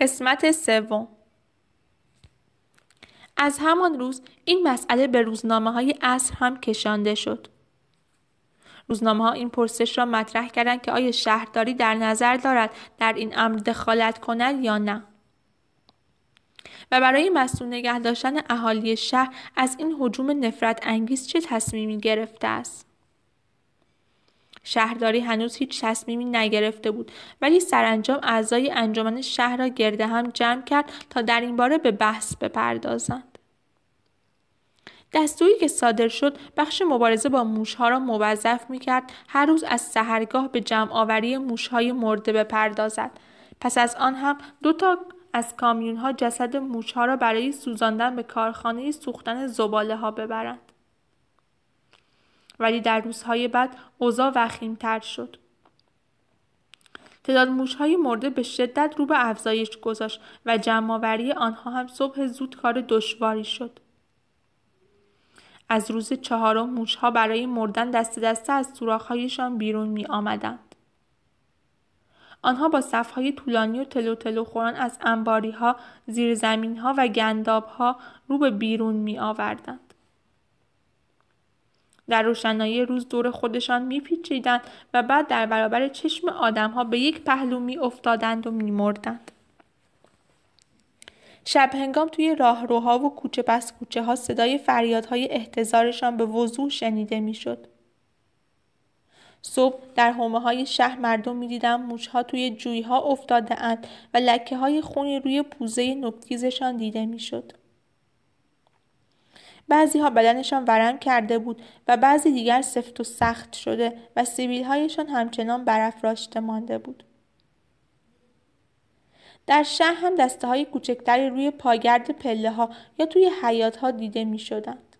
قسمت سوم از همان روز این مسئله به روزنامه های اصر هم کشانده شد. روزنامه ها این پرسش را مطرح کردند که آیا شهرداری در نظر دارد در این امر دخالت کند یا نه. و برای مسئول نگه داشتن اهالی شهر از این حجوم نفرت انگیز چه تصمیمی گرفته است؟ شهرداری هنوز هیچ تصمیمی نگرفته بود ولی سرانجام اعضای انجمن شهر را گرده هم جمع کرد تا در این باره به بحث بپردازند دستوری که صادر شد بخش مبارزه با موشها را موظف کرد، هر روز از سهرگاه به جمع آوری موشهای مرده بپردازد پس از آن هم دو تا از کامیون ها جسد موشها را برای سوزاندن به کارخانه سوختن زباله ها ببرند ولی در روزهای بعد اوضاع تر شد تعداد موشهای مرده به شدت رو به افزایش گذاشت و جمعآوری آنها هم صبح زود کار دشواری شد از روز چهارم موشها برای مردن دست دسته از سوراخهایشان بیرون می آمدند. آنها با صفهای طولانی و تلو تلو خوران از انباری ها، زیر ها و گنداب ها رو به بیرون می آوردند. در روشنایی روز دور خودشان میپیچیدند و بعد در برابر چشم آدمها به یک پهلو میافتادند و میمردند شب هنگام توی راهروها و کوچه پس کوچه ها صدای فریادهای احتضارشان به وضوح شنیده میشد. صبح در حومه های شهر مردم می دیدم موشها توی جویها افتاده اند و لکه های خونی روی پوزه نکتیزشان دیده می شد. بعضی ها بدنشان ورم کرده بود و بعضی دیگر سفت و سخت شده و سیبیل هایشان همچنان برافراشته مانده بود. در شهر هم دسته های کوچکتری روی پاگرد پله ها یا توی حیات ها دیده می شدند.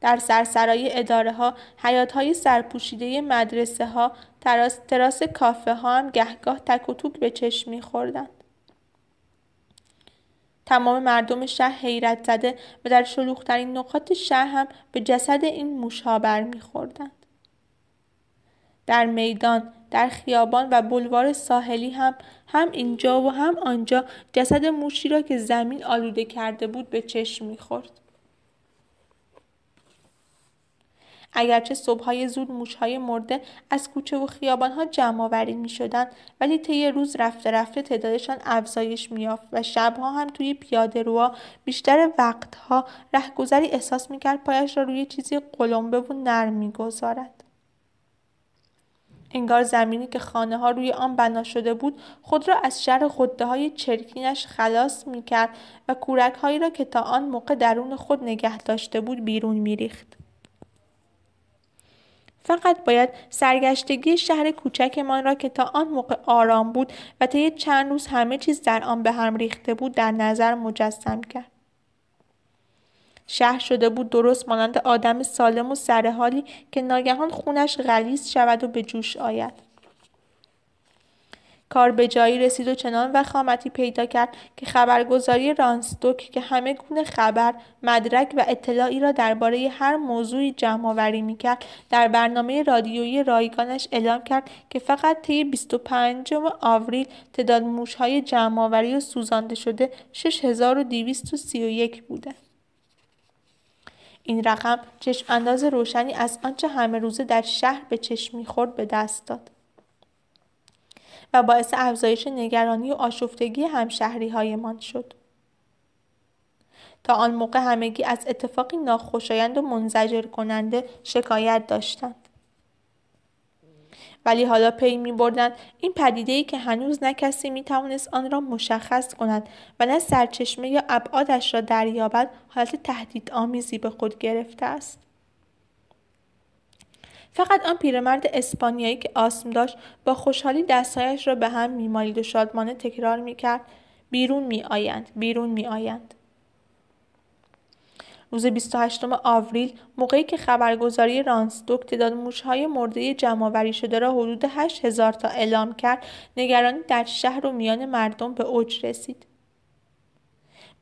در سرسرای اداره ها، حیات های سرپوشیده مدرسه ها، تراس, تراس کافه ها هم گهگاه تک و توک به چشم می خوردن. تمام مردم شهر حیرت زده و در شلوغترین نقاط شهر هم به جسد این موشها برمیخوردند در میدان در خیابان و بلوار ساحلی هم هم اینجا و هم آنجا جسد موشی را که زمین آلوده کرده بود به چشم میخورد اگرچه صبحهای زود موشهای مرده از کوچه و خیابانها می میشدند ولی طی روز رفته رفته تعدادشان افزایش مییافت و شبها هم توی پیاده روها بیشتر وقتها رهگذری احساس میکرد پایش را روی چیزی قلمبه و نرم میگذارد انگار زمینی که خانه ها روی آن بنا شده بود خود را از شر خده های چرکینش خلاص میکرد و کورک هایی را که تا آن موقع درون خود نگه داشته بود بیرون میریخت. فقط باید سرگشتگی شهر کوچکمان را که تا آن موقع آرام بود و طی چند روز همه چیز در آن به هم ریخته بود در نظر مجسم کرد شهر شده بود درست مانند آدم سالم و سرحالی که ناگهان خونش غلیز شود و به جوش آید کار به جایی رسید و چنان وخامتی پیدا کرد که خبرگزاری رانستوک که همه گونه خبر مدرک و اطلاعی را درباره هر موضوعی جمعآوری میکرد در برنامه رادیویی رایگانش اعلام کرد که فقط طی 25 آوریل تعداد موشهای جمعآوری و سوزانده شده 6231 بوده این رقم چشم انداز روشنی از آنچه همه روزه در شهر به چشم میخورد به دست داد و باعث افزایش نگرانی و آشفتگی همشهری هایمان شد. تا آن موقع همگی از اتفاقی ناخوشایند و منزجر کننده شکایت داشتند. ولی حالا پی می بردن این پدیده ای که هنوز نه کسی می توانست آن را مشخص کند و نه سرچشمه یا ابعادش را دریابد حالت آمیزی به خود گرفته است. فقط آن پیرمرد اسپانیایی که آسم داشت با خوشحالی دستایش را به هم میمالید و شادمانه تکرار میکرد بیرون میآیند بیرون میآیند روز 28 آوریل موقعی که خبرگزاری رانسدوک تعداد موشهای مرده جمعآوری شده را حدود 8000 تا اعلام کرد نگرانی در شهر و میان مردم به اوج رسید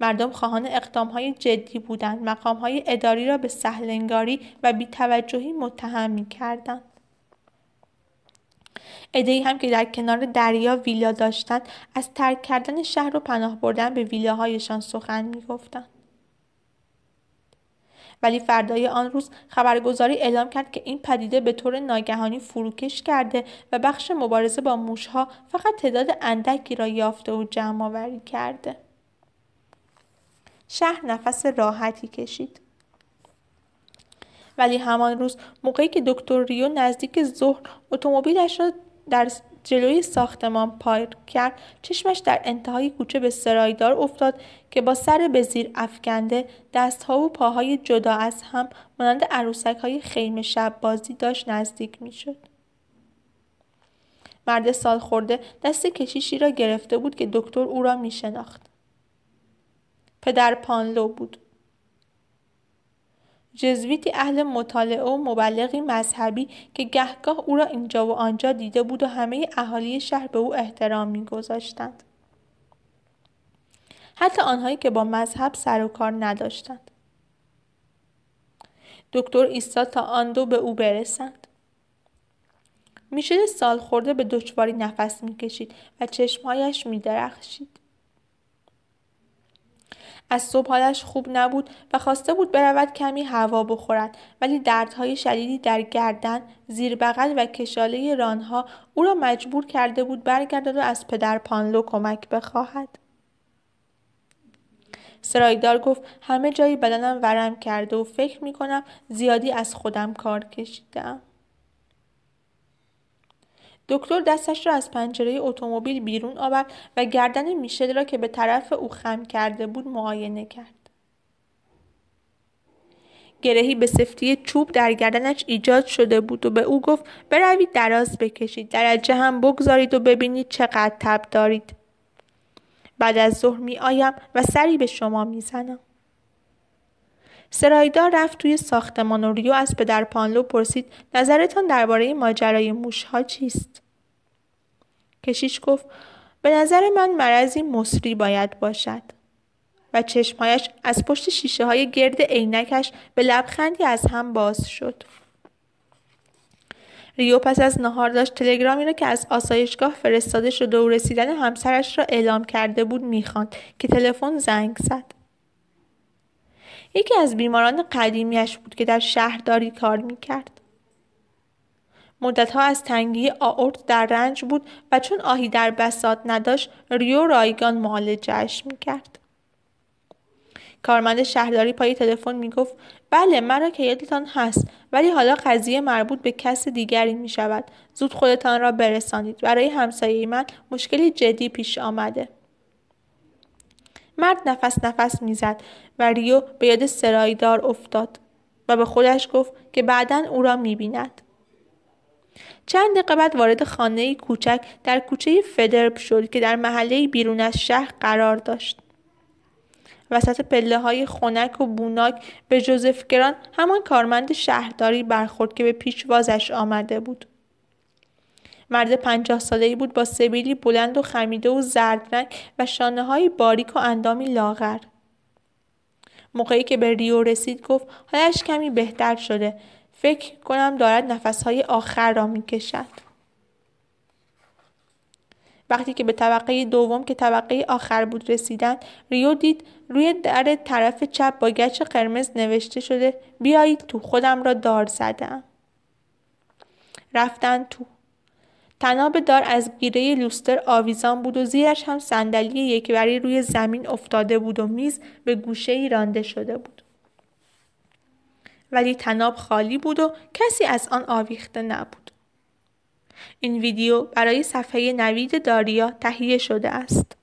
مردم خواهان های جدی بودند مقامهای اداری را به سهلنگاری و بیتوجهی متهم کردند. ادهی هم که در کنار دریا ویلا داشتند از ترک کردن شهر و پناه بردن به ویلاهایشان سخن میگفتند ولی فردای آن روز خبرگزاری اعلام کرد که این پدیده به طور ناگهانی فروکش کرده و بخش مبارزه با موشها فقط تعداد اندکی را یافته و جمع آوری کرده شهر نفس راحتی کشید ولی همان روز موقعی که دکتر ریو نزدیک ظهر اتومبیلش را در جلوی ساختمان پارک کرد چشمش در انتهای کوچه به سرایدار افتاد که با سر به زیر افکنده دستها و پاهای جدا از هم مانند عروسک های خیمه شب بازی داشت نزدیک میشد مرد سال خورده دست کشیشی را گرفته بود که دکتر او را شناخت پدر پانلو بود. جزویتی اهل مطالعه و مبلغی مذهبی که گهگاه او را اینجا و آنجا دیده بود و همه اهالی شهر به او احترام میگذاشتند حتی آنهایی که با مذهب سر و کار نداشتند دکتر ایستا تا آن دو به او برسند میشه سال خورده به دشواری نفس میکشید و چشمهایش میدرخشید از صبح حالش خوب نبود و خواسته بود برود کمی هوا بخورد ولی دردهای شدیدی در گردن زیر بغل و کشاله رانها او را مجبور کرده بود برگردد و از پدر پانلو کمک بخواهد سرایدار گفت همه جایی بدنم ورم کرده و فکر می کنم زیادی از خودم کار کشیدم. دکتر دستش را از پنجره اتومبیل بیرون آورد و گردن میشل را که به طرف او خم کرده بود معاینه کرد گرهی به سفتی چوب در گردنش ایجاد شده بود و به او گفت بروید دراز بکشید درجه هم بگذارید و ببینید چقدر تب دارید بعد از ظهر می آیم و سری به شما می زنم. سرایدار رفت توی ساختمان و ریو از پدر پانلو پرسید نظرتان درباره ماجرای موشها چیست؟ کشیش گفت به نظر من مرضی مصری باید باشد و چشمهایش از پشت شیشه های گرد عینکش به لبخندی از هم باز شد ریو پس از نهار داشت تلگرامی را که از آسایشگاه فرستاده شده و رسیدن همسرش را اعلام کرده بود میخواند که تلفن زنگ زد یکی از بیماران قدیمیش بود که در شهرداری کار میکرد مدتها از تنگی آورد در رنج بود و چون آهی در بساط نداشت ریو رایگان معالجهاش میکرد کارمند شهرداری پای تلفن میگفت بله مرا که یادتان هست ولی حالا قضیه مربوط به کس دیگری می شود زود خودتان را برسانید برای همسایه من مشکلی جدی پیش آمده مرد نفس نفس میزد و ریو به یاد سرایدار افتاد و به خودش گفت که بعدا او را میبیند چند دقیقه بعد وارد خانه کوچک در کوچه فدرب شد که در محله بیرون از شهر قرار داشت. وسط پله های خونک و بوناک به جوزف گران همان کارمند شهرداری برخورد که به پیشوازش آمده بود. مرد پنجاه ای بود با سبیلی بلند و خمیده و رنگ و شانه های باریک و اندامی لاغر. موقعی که به ریو رسید گفت حالش کمی بهتر شده فکر کنم دارد نفسهای آخر را کشد. وقتی که به طبقه دوم که طبقه آخر بود رسیدن ریو دید روی در طرف چپ با گچ قرمز نوشته شده بیایید تو خودم را دار زدم رفتن تو تناب دار از گیره لوستر آویزان بود و زیرش هم صندلی یکبری روی زمین افتاده بود و میز به گوشه ای رانده شده بود ولی تناب خالی بود و کسی از آن آویخته نبود. این ویدیو برای صفحه نوید داریا تهیه شده است.